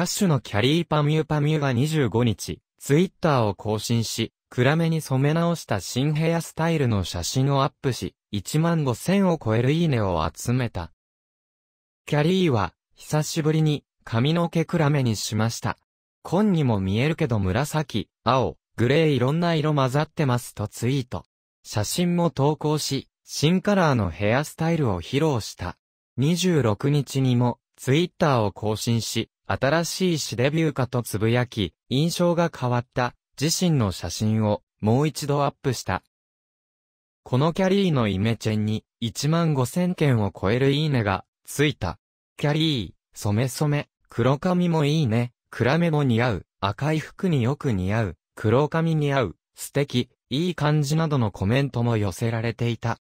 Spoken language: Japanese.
歌手のキャリーパミュパミュが25日、ツイッターを更新し、暗めに染め直した新ヘアスタイルの写真をアップし、1万5000を超えるいいねを集めた。キャリーは、久しぶりに、髪の毛暗めにしました。紺にも見えるけど紫、青、グレーいろんな色混ざってますとツイート。写真も投稿し、新カラーのヘアスタイルを披露した。26日にも、ツイッターを更新し、新しい詩デビューかとつぶやき、印象が変わった自身の写真をもう一度アップした。このキャリーのイメチェンに1万5000件を超えるいいねがついた。キャリー、染め染め、黒髪もいいね、暗めも似合う、赤い服によく似合う、黒髪似合う、素敵、いい感じなどのコメントも寄せられていた。